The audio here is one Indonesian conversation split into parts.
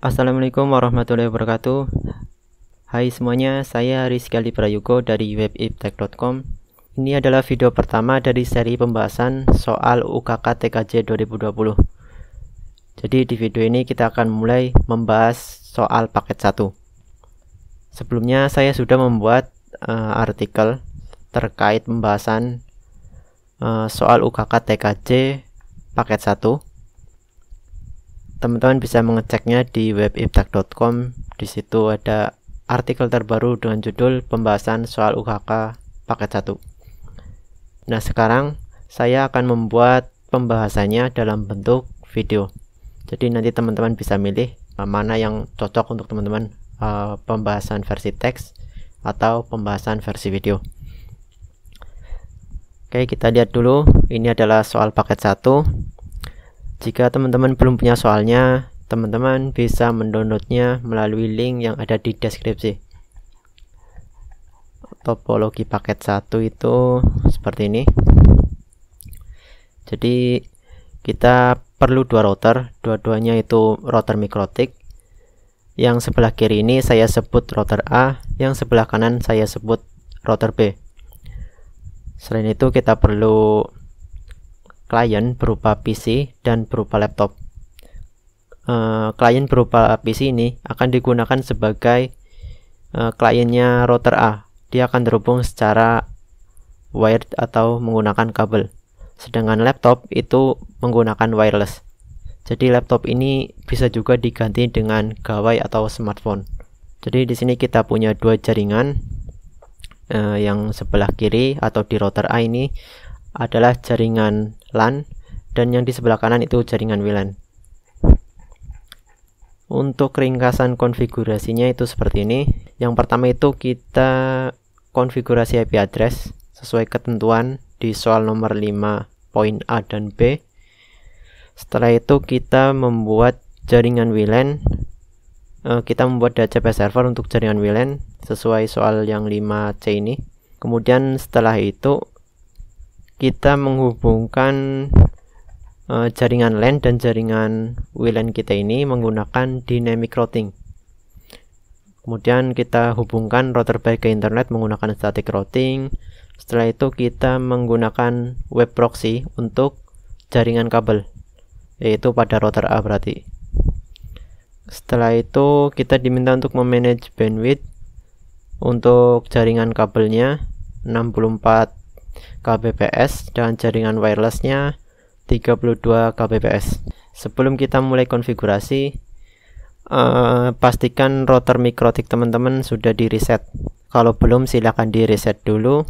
Assalamualaikum warahmatullahi wabarakatuh Hai semuanya, saya Rizky Ali Prayugo dari webiptech.com. Ini adalah video pertama dari seri pembahasan soal UKK TKJ 2020 Jadi di video ini kita akan mulai membahas soal paket 1 Sebelumnya saya sudah membuat uh, artikel terkait pembahasan uh, soal UKK TKJ paket 1 teman-teman bisa mengeceknya di web iptak.com Di situ ada artikel terbaru dengan judul pembahasan soal UKK paket 1. Nah, sekarang saya akan membuat pembahasannya dalam bentuk video. Jadi nanti teman-teman bisa milih uh, mana yang cocok untuk teman-teman uh, pembahasan versi teks atau pembahasan versi video. Oke, kita lihat dulu. Ini adalah soal paket 1 jika teman-teman belum punya soalnya, teman-teman bisa mendownloadnya melalui link yang ada di deskripsi. Topologi paket 1 itu seperti ini. Jadi kita perlu dua router, dua-duanya itu router mikrotik. Yang sebelah kiri ini saya sebut router A, yang sebelah kanan saya sebut router B. Selain itu kita perlu klien berupa PC dan berupa laptop. Uh, eh, klien berupa PC ini akan digunakan sebagai uh, kliennya router A. Dia akan terhubung secara wired atau menggunakan kabel. Sedangkan laptop itu menggunakan wireless. Jadi laptop ini bisa juga diganti dengan gawai atau smartphone. Jadi di sini kita punya dua jaringan uh, yang sebelah kiri atau di router A ini adalah jaringan LAN dan yang di sebelah kanan itu jaringan WLAN. Untuk ringkasan konfigurasinya itu seperti ini. Yang pertama itu kita konfigurasi IP address sesuai ketentuan di soal nomor 5 poin A dan B. Setelah itu kita membuat jaringan WLAN. Eh, kita membuat DHCP server untuk jaringan WLAN sesuai soal yang 5C ini. Kemudian setelah itu kita menghubungkan uh, jaringan LAN dan jaringan WLAN kita ini menggunakan dynamic routing. Kemudian kita hubungkan router baik ke internet menggunakan static routing. Setelah itu kita menggunakan web proxy untuk jaringan kabel yaitu pada router A berarti. Setelah itu kita diminta untuk memanage bandwidth untuk jaringan kabelnya 64 kbps dan jaringan wirelessnya 32 kbps sebelum kita mulai konfigurasi uh, pastikan router mikrotik teman-teman sudah di reset kalau belum silahkan di reset dulu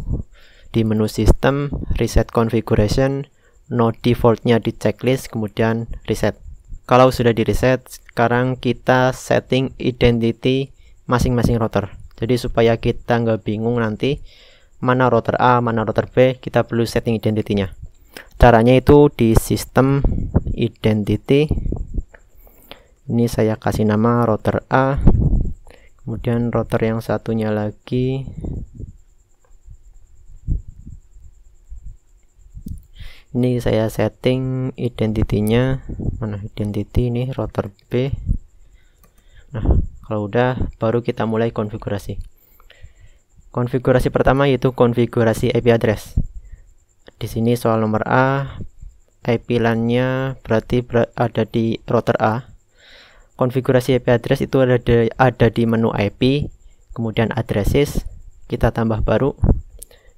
di menu sistem reset configuration no defaultnya di checklist kemudian reset kalau sudah di reset sekarang kita setting identity masing-masing router jadi supaya kita nggak bingung nanti mana router A, mana router B, kita perlu setting identitinya. Caranya itu di sistem identity. Ini saya kasih nama router A. Kemudian router yang satunya lagi ini saya setting identitinya mana identity ini router B nah kalau udah baru kita mulai konfigurasi Konfigurasi pertama yaitu konfigurasi IP address. Di sini soal nomor A, IP LAN-nya berarti ber ada di router A. Konfigurasi IP address itu ada di, ada di menu IP, kemudian addresses, kita tambah baru,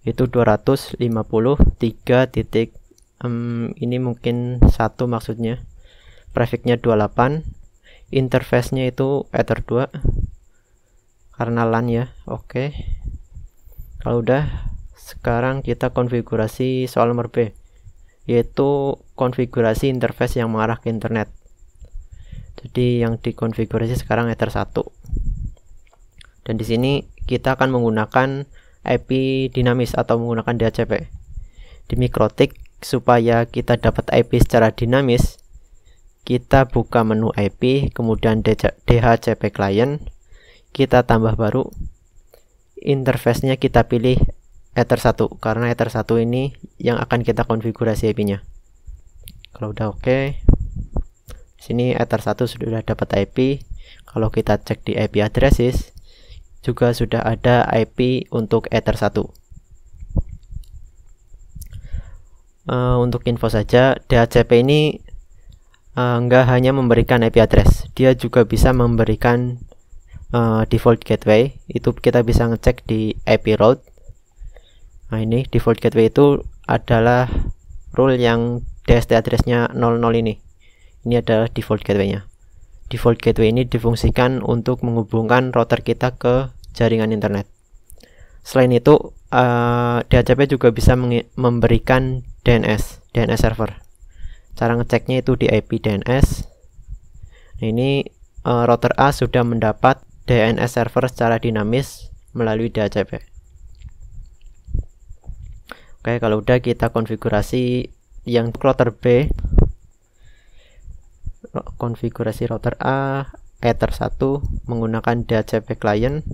itu 253 titik, um, ini mungkin satu maksudnya, prefixnya 28, interface-nya itu Ether 2, karena LAN ya, oke. Okay kalau udah sekarang kita konfigurasi soal nomor B yaitu konfigurasi interface yang mengarah ke internet jadi yang dikonfigurasi sekarang Ether 1 dan di sini kita akan menggunakan IP dinamis atau menggunakan DHCP di Mikrotik supaya kita dapat IP secara dinamis kita buka menu IP kemudian DHCP client kita tambah baru interface-nya kita pilih Ether 1 karena Ether 1 ini yang akan kita konfigurasi IP-nya. Kalau udah oke. Okay. Sini Ether 1 sudah dapat IP. Kalau kita cek di IP addresses juga sudah ada IP untuk Ether 1. Uh, eh, untuk info saja, DHCP ini uh, nggak hanya memberikan IP address, dia juga bisa memberikan uh, default gateway itu kita bisa ngecek di IP route nah ini default gateway itu adalah rule yang DST addressnya 00 ini ini adalah default gateway-nya default gateway ini difungsikan untuk menghubungkan router kita ke jaringan internet selain itu uh, eh, DHCP juga bisa memberikan DNS DNS server cara ngeceknya itu di IP DNS nah, ini eh, router A sudah mendapat DNS server secara dinamis melalui DHCP. Oke, kalau udah kita konfigurasi yang router B, konfigurasi router A, Ether 1 menggunakan DHCP client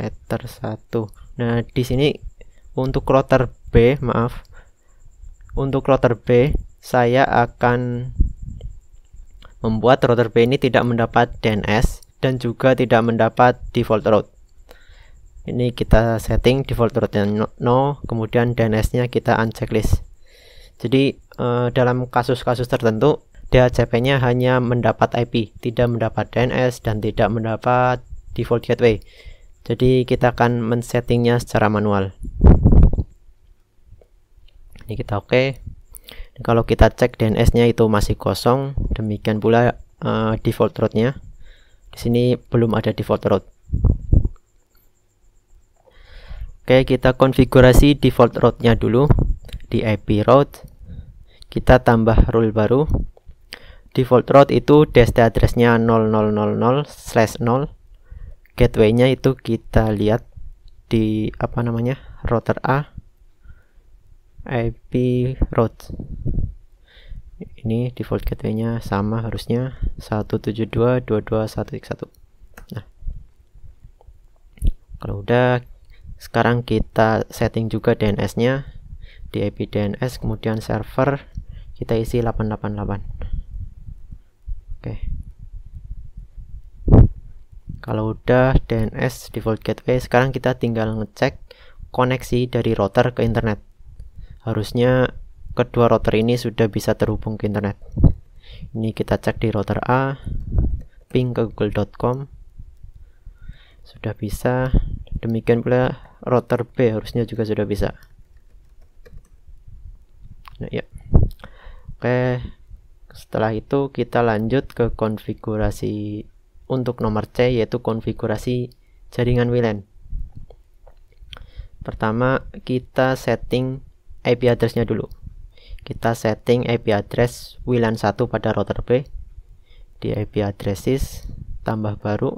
Ether 1. Nah, di sini untuk router B, maaf. Untuk router B, saya akan membuat router B ini tidak mendapat DNS dan juga tidak mendapat default route. Ini kita setting default route yang no, kemudian DNS-nya kita unchecklist. Jadi uh, dalam kasus-kasus tertentu DHCP-nya hanya mendapat IP, tidak mendapat DNS dan tidak mendapat default gateway. Jadi kita akan men-settingnya secara manual. Ini kita oke. Okay kalau kita cek DNS-nya itu masih kosong demikian pula uh, default route nya di sini belum ada default route. Oke kita konfigurasi default route nya dulu di IP route kita tambah rule baru default route itu DST address-nya 0000/0 gateway-nya itu kita lihat di apa namanya router A IP route ini default gateway-nya sama harusnya 172.22.1.1 nah kalau udah sekarang kita setting juga DNS-nya di IP DNS kemudian server kita isi 888 Oke. Kalau udah DNS default gateway, sekarang kita tinggal ngecek koneksi dari router ke internet harusnya kedua router ini sudah bisa terhubung ke internet ini kita cek di router A ping ke google.com sudah bisa demikian pula router B harusnya juga sudah bisa nah ya oke setelah itu kita lanjut ke konfigurasi untuk nomor C yaitu konfigurasi jaringan WLAN pertama kita setting IP addressnya dulu kita setting IP address WLAN1 pada router B di IP addresses tambah baru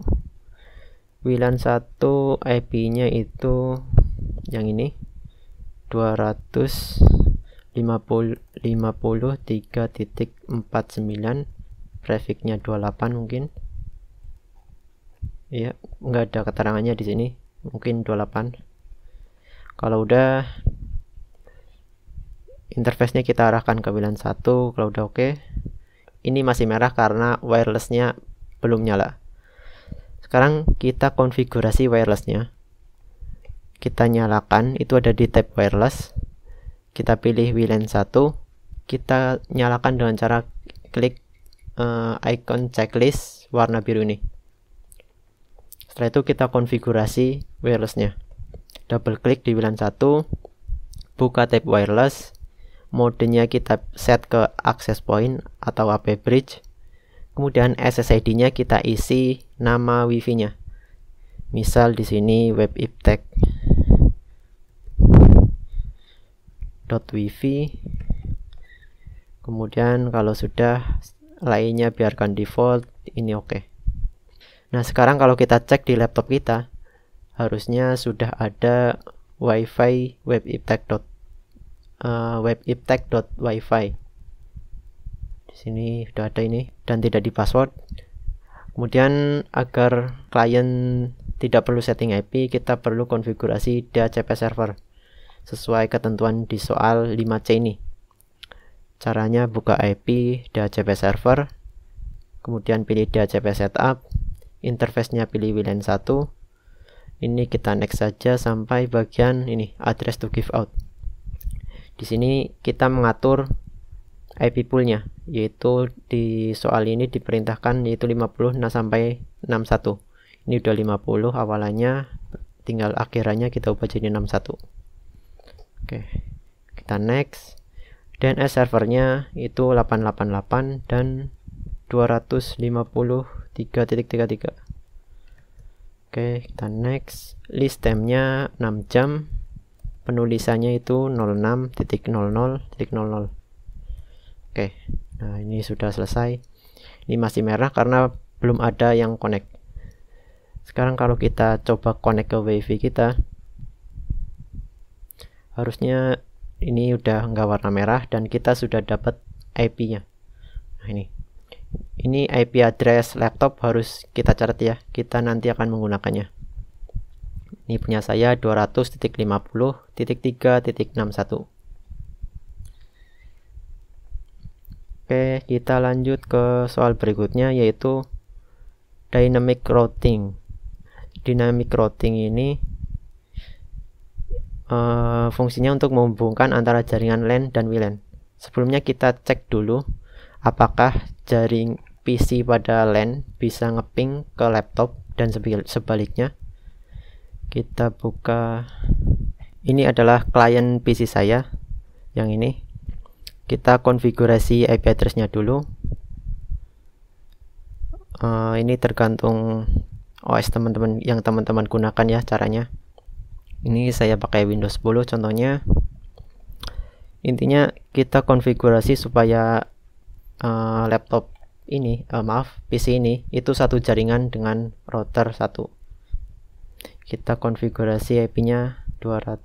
WLAN1 IP nya itu yang ini 250 50.3.49 prefixnya 28 mungkin ya nggak ada keterangannya di sini mungkin 28 kalau udah interface-nya kita arahkan ke WLAN 1 kalau udah oke okay. ini masih merah karena wireless-nya belum nyala sekarang kita konfigurasi wireless-nya kita nyalakan itu ada di tab wireless kita pilih WLAN 1 kita nyalakan dengan cara klik uh, icon checklist warna biru ini setelah itu kita konfigurasi wirelessnya double klik di WLAN 1 buka tab wireless modenya kita set ke access point atau AP bridge kemudian SSID nya kita isi nama wifi nya misal di sini web iptek dot wifi kemudian kalau sudah lainnya biarkan default ini oke okay. nah sekarang kalau kita cek di laptop kita harusnya sudah ada wifi web iptek uh, eh, webiptek.wifi di sini sudah ada ini dan tidak di password kemudian agar klien tidak perlu setting IP kita perlu konfigurasi DHCP server sesuai ketentuan di soal 5C ini caranya buka IP DHCP server kemudian pilih DHCP setup interface-nya pilih WLAN 1 ini kita next saja sampai bagian ini address to give out di sini kita mengatur IP poolnya, yaitu di soal ini diperintahkan yaitu 50 nah sampai 61. Ini udah 50 awalannya, tinggal akhirannya kita ubah jadi 61. Oke, kita next. DNS servernya itu 888 dan 253.33. Oke, kita next. List time-nya 6 jam penulisannya itu 06.00.00 oke nah ini sudah selesai ini masih merah karena belum ada yang connect sekarang kalau kita coba connect ke wifi kita harusnya ini udah nggak warna merah dan kita sudah dapat IP nya nah ini ini IP address laptop harus kita catat ya kita nanti akan menggunakannya ini punya saya 200.50.3.61. Oke, kita lanjut ke soal berikutnya yaitu dynamic routing. Dynamic routing ini uh, fungsinya untuk menghubungkan antara jaringan LAN dan WLAN. Sebelumnya kita cek dulu apakah jaring PC pada LAN bisa ngeping ke laptop dan sebaliknya kita buka ini adalah klien PC saya yang ini kita konfigurasi IP addressnya dulu uh, ini tergantung OS teman-teman yang teman-teman gunakan ya caranya ini saya pakai Windows 10 contohnya intinya kita konfigurasi supaya uh, laptop ini uh, maaf PC ini itu satu jaringan dengan router satu kita konfigurasi IP-nya 200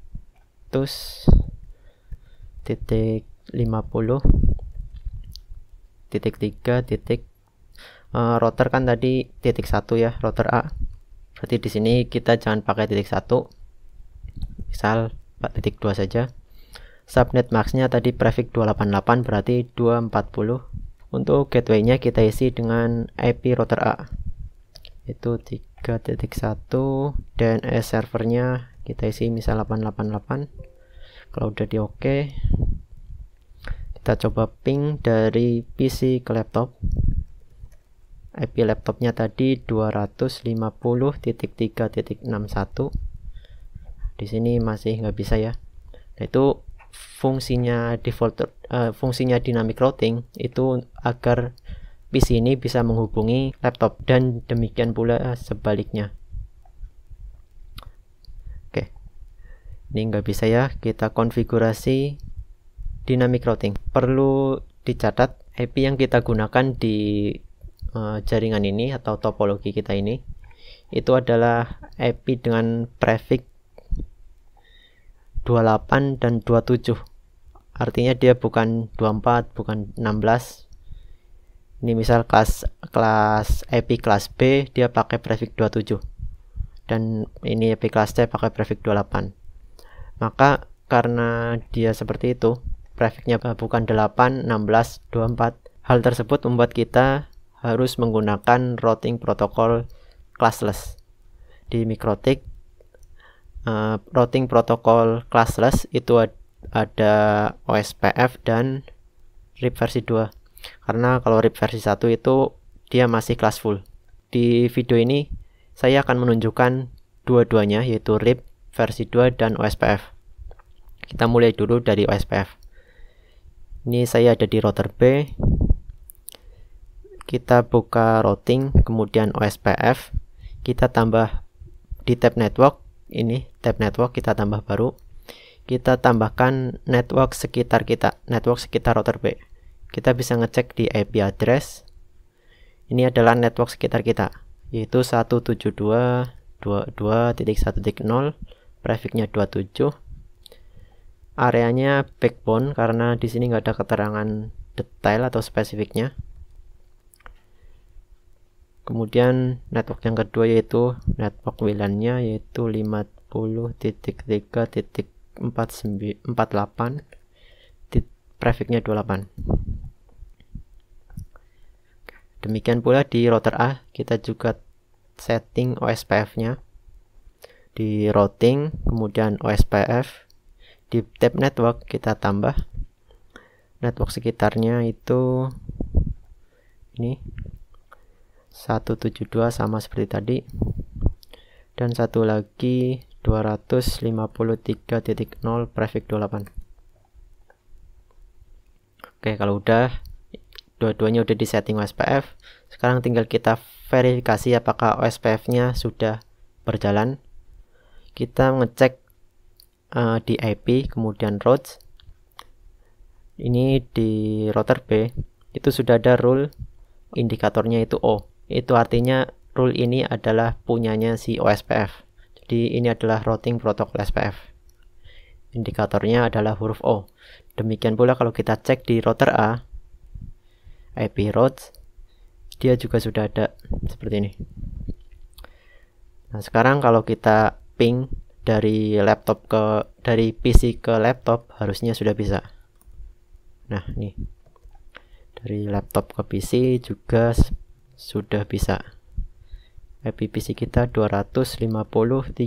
titik 50 titik 3 titik eh, router kan tadi titik 1 ya router A berarti di sini kita jangan pakai titik 1 misal titik 2 saja subnet maxnya tadi prefix 288 berarti 240 untuk gateway-nya kita isi dengan IP router A itu 3 3.1 dan S servernya kita isi misal 888 kalau udah di oke kita coba ping dari PC ke laptop IP laptopnya tadi 250.3.61 di sini masih nggak bisa ya nah, itu fungsinya default uh, fungsinya dynamic routing itu agar PC ini bisa menghubungi laptop dan demikian pula eh, sebaliknya. Oke, ini nggak bisa ya, kita konfigurasi dynamic routing. Perlu dicatat IP yang kita gunakan di uh, jaringan ini atau topologi kita ini itu adalah IP dengan prefix 28 dan 27 artinya dia bukan 24 bukan 16 ini misal kelas kelas IP e kelas B dia pakai prefix 27 dan ini IP e kelas C pakai prefix 28 maka karena dia seperti itu prefixnya bukan 8, 16, 24 hal tersebut membuat kita harus menggunakan routing protokol classless di Mikrotik uh, routing protokol classless itu ada OSPF dan RIP versi 2 karena kalau RIP versi 1 itu dia masih kelas full. Di video ini saya akan menunjukkan dua-duanya yaitu RIP versi 2 dan OSPF. Kita mulai dulu dari OSPF. Ini saya ada di router B. Kita buka routing, kemudian OSPF. Kita tambah di tab network, ini tab network kita tambah baru. Kita tambahkan network sekitar kita, network sekitar router B kita bisa ngecek di IP address ini adalah network sekitar kita yaitu 172.22.1.0 prefixnya 27 areanya backbone karena di sini nggak ada keterangan detail atau spesifiknya kemudian network yang kedua yaitu network WLAN nya yaitu 50.3.48 prefixnya 28 demikian pula di router A kita juga setting OSPF nya di routing kemudian OSPF di tab network kita tambah network sekitarnya itu ini 172 sama seperti tadi dan satu lagi 253.0 prefix 28 Oke, kalau udah dua-duanya udah di setting OSPF, sekarang tinggal kita verifikasi apakah OSPF-nya sudah berjalan. Kita ngecek uh, di IP, kemudian routes. Ini di router B, itu sudah ada rule indikatornya itu O. Itu artinya rule ini adalah punyanya si OSPF. Jadi ini adalah routing protocol SPF. Indikatornya adalah huruf O. Demikian pula kalau kita cek di router A, IP routes, dia juga sudah ada seperti ini. Nah, sekarang kalau kita ping dari laptop ke dari PC ke laptop harusnya sudah bisa. Nah, nih. Dari laptop ke PC juga sudah bisa. IP PC kita 253.2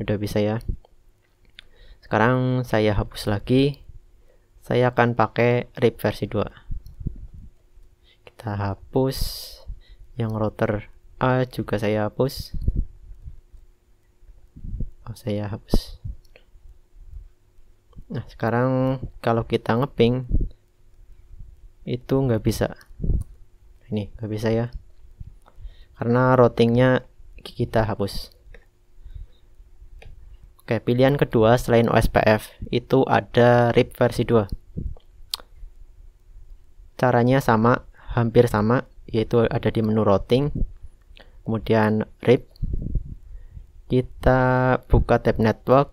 udah bisa ya sekarang saya hapus lagi saya akan pakai rip versi 2 kita hapus yang router A juga saya hapus oh, saya hapus nah sekarang kalau kita ngeping itu nggak bisa ini nggak bisa ya karena routingnya kita hapus Oke, pilihan kedua selain OSPF itu ada RIP versi 2. Caranya sama, hampir sama, yaitu ada di menu routing, kemudian RIP. Kita buka tab network,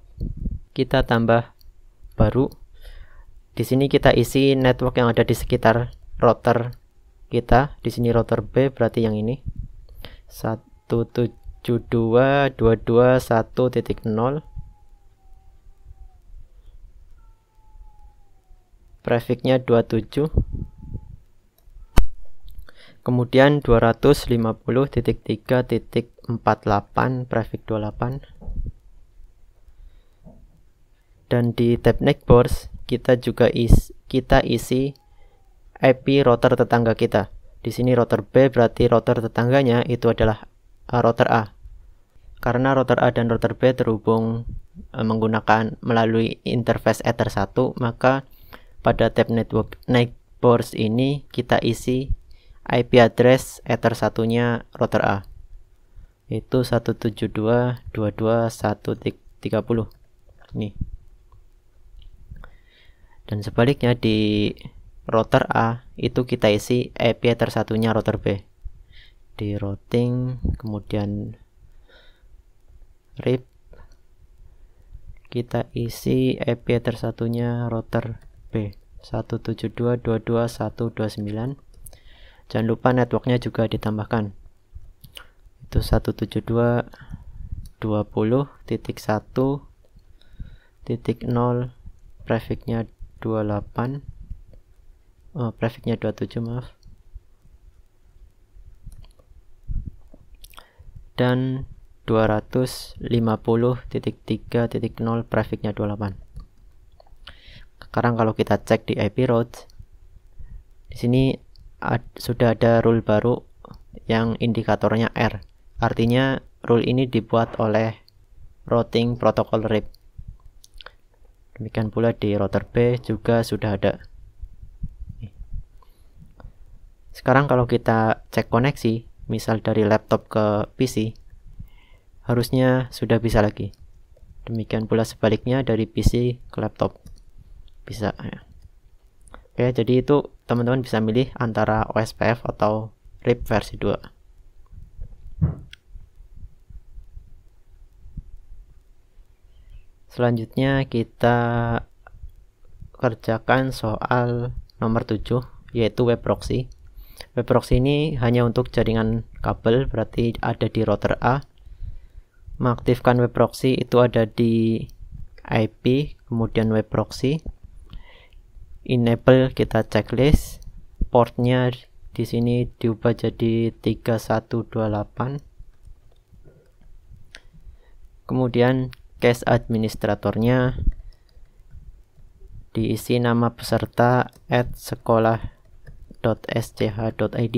kita tambah baru. Di sini kita isi network yang ada di sekitar router kita. Di sini router B berarti yang ini. 172.22.1.0 prefixnya 27 kemudian titik titik 250.3.48 prefix 28 dan di tab nextboards kita juga is kita isi IP router tetangga kita. Di sini router B berarti router tetangganya itu adalah eh, router A. Karena router A dan router B terhubung eh, menggunakan melalui interface Ether 1, maka pada tab network neighbors ini kita isi IP address ether satunya router A itu 172.22.130 nih dan sebaliknya di router A itu kita isi IP ether satunya router B di routing kemudian RIP kita isi IP ether satunya router 172.22.129 jangan lupa networknya juga ditambahkan itu 172 20 titik 1 titik 0 28 oh, 27 maaf dan 250 titik 3 titik 0 28 sekarang kalau kita cek di IP route di sini ad, sudah ada rule baru yang indikatornya R. Artinya rule ini dibuat oleh routing protocol RIP. Demikian pula di router B juga sudah ada. Sekarang kalau kita cek koneksi, misal dari laptop ke PC, harusnya sudah bisa lagi. Demikian pula sebaliknya dari PC ke laptop bisa ya. Oke, jadi itu teman-teman bisa milih antara OSPF atau RIP versi 2. Selanjutnya kita kerjakan soal nomor 7 yaitu web proxy. Web proxy ini hanya untuk jaringan kabel berarti ada di router A. Mengaktifkan web proxy itu ada di IP kemudian web proxy enable kita checklist portnya di sini diubah jadi 3128 kemudian case administratornya diisi nama peserta at sekolah.sch.id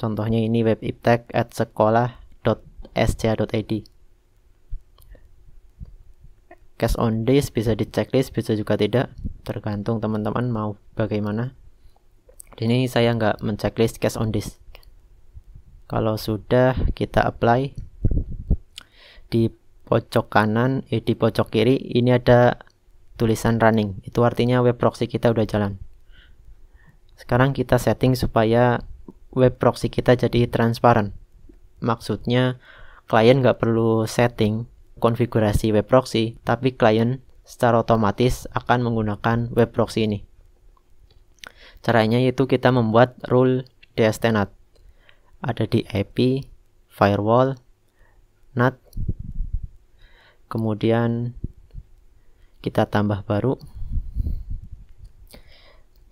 contohnya ini web iptek at sekolah.sch.id cash on disk bisa di checklist bisa juga tidak tergantung teman-teman mau bagaimana Ini saya nggak checklist cash on disk kalau sudah kita apply di pojok kanan eh, di pojok kiri ini ada tulisan running itu artinya web proxy kita udah jalan sekarang kita setting supaya web proxy kita jadi transparan maksudnya klien nggak perlu setting konfigurasi web proxy, tapi klien secara otomatis akan menggunakan web proxy ini. Caranya yaitu kita membuat rule DSTNAT. Ada di IP, firewall, NAT, kemudian kita tambah baru.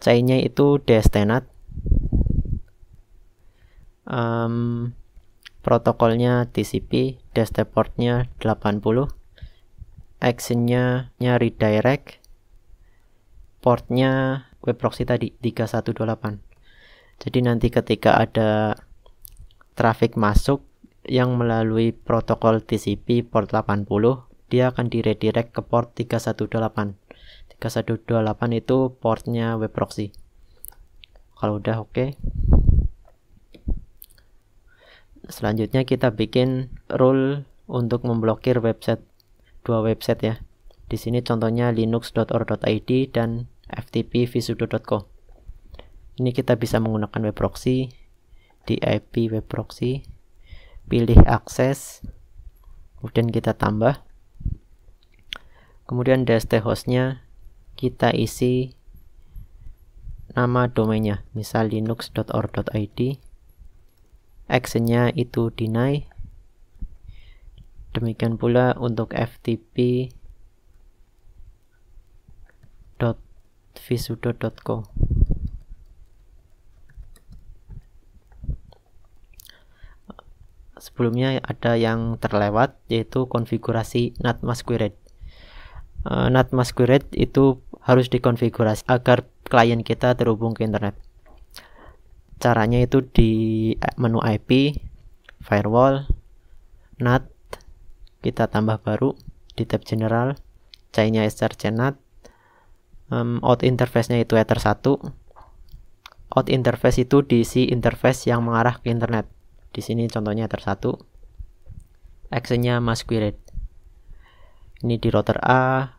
c itu DSTNAT. Um, protokolnya TCP, desktop portnya 80, actionnya nya redirect, portnya web proxy tadi 3128. Jadi nanti ketika ada traffic masuk yang melalui protokol TCP port 80, dia akan diredirect ke port 3128. 3128 itu portnya web proxy. Kalau udah oke. Okay selanjutnya kita bikin rule untuk memblokir website dua website ya di sini contohnya linux.or.id dan ftp.visudo.co ini kita bisa menggunakan web proxy di IP web proxy pilih akses kemudian kita tambah kemudian dst hostnya kita isi nama domainnya misal linux.or.id actionnya itu deny demikian pula untuk ftp visudo.co sebelumnya ada yang terlewat yaitu konfigurasi NAT masquerade eh, NAT masquerade itu harus dikonfigurasi agar klien kita terhubung ke internet caranya itu di eh, menu IP firewall NAT kita tambah baru di tab general chainnya SRC NAT um, out interface nya itu ether 1 out interface itu diisi interface yang mengarah ke internet di sini contohnya ether 1 action nya masquerade ini di router A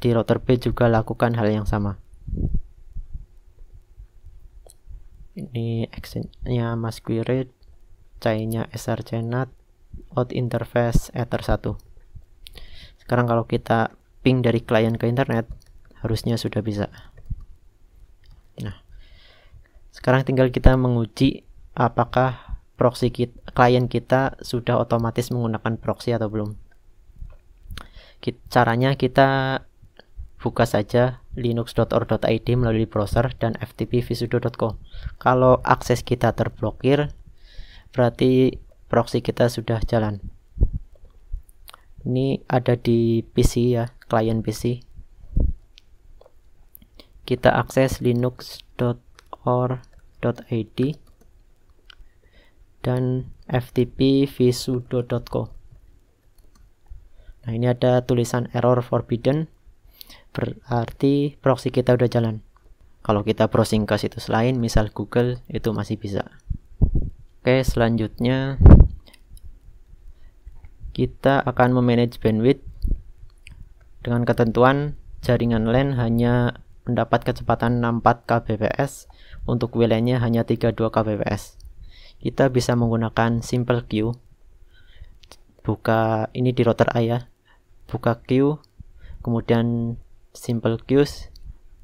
di router B juga lakukan hal yang sama ini extendnya Mas Quirid, C-nya SRCNAT, out interface Ether 1. Sekarang kalau kita ping dari klien ke internet, harusnya sudah bisa. Nah, sekarang tinggal kita menguji apakah proxy kita, klien kita sudah otomatis menggunakan proxy atau belum. caranya kita buka saja linux.org.id melalui browser dan ftp ftpvsudo.com. Kalau akses kita terblokir, berarti proxy kita sudah jalan. Ini ada di PC ya, klien PC. Kita akses linux.org.id dan ftp ftpvsudo.com. Nah, ini ada tulisan error forbidden berarti proxy kita udah jalan. Kalau kita browsing ke situs lain, misal Google, itu masih bisa. Oke, selanjutnya kita akan memanage bandwidth dengan ketentuan jaringan LAN hanya mendapat kecepatan 64 kbps, untuk wilayahnya hanya 32 kbps. Kita bisa menggunakan simple queue. Buka ini di router A ya. Buka queue, kemudian simple queues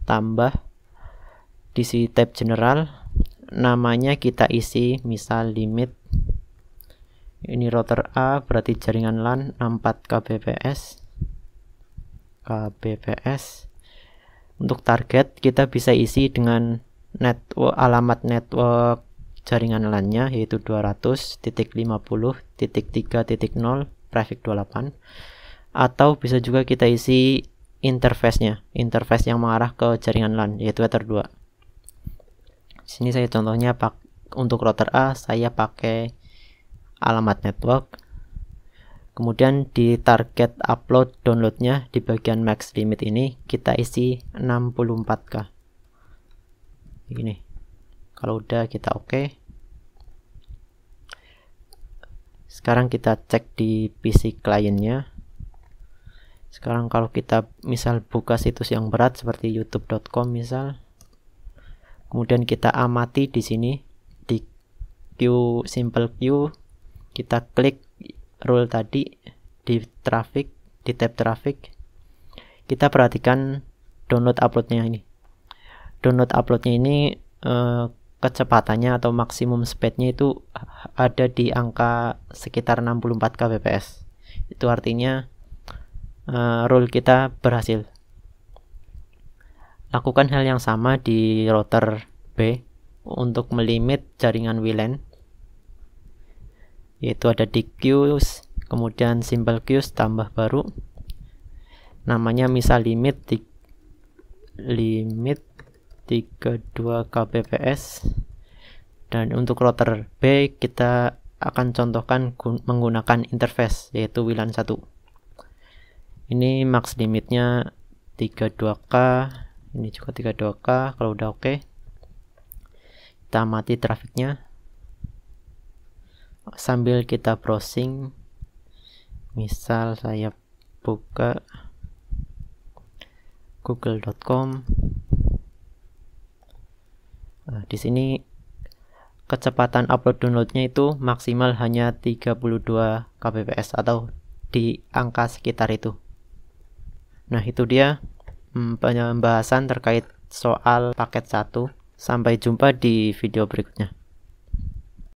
tambah di si tab general namanya kita isi misal limit ini router A berarti jaringan LAN 64 kbps kbps untuk target kita bisa isi dengan network alamat network jaringan LAN-nya yaitu 200.50.3.0 traffic 28 atau bisa juga kita isi interface-nya, interface yang mengarah ke jaringan LAN, yaitu Ether 2. Di sini saya contohnya pak untuk router A, saya pakai alamat network. Kemudian di target upload downloadnya di bagian max limit ini kita isi 64k. Ini, Kalau udah kita oke. Okay. Sekarang kita cek di PC kliennya sekarang kalau kita misal buka situs yang berat seperti youtube.com misal kemudian kita amati di sini di Q simple Q kita klik rule tadi di traffic di tab traffic kita perhatikan download uploadnya ini download uploadnya ini eh, kecepatannya atau maksimum speednya itu ada di angka sekitar 64 kbps itu artinya uh, rule kita berhasil. Lakukan hal yang sama di router B untuk melimit jaringan WLAN yaitu ada di queues kemudian simple queues tambah baru namanya misal limit di, limit 32 kbps dan untuk router B kita akan contohkan menggunakan interface yaitu WLAN 1 ini max limitnya 32k ini juga 32k kalau udah oke okay. kita mati trafiknya sambil kita browsing misal saya buka google.com nah, di sini kecepatan upload downloadnya itu maksimal hanya 32 kbps atau di angka sekitar itu Nah, itu dia mm, pembahasan terkait soal paket 1. Sampai jumpa di video berikutnya.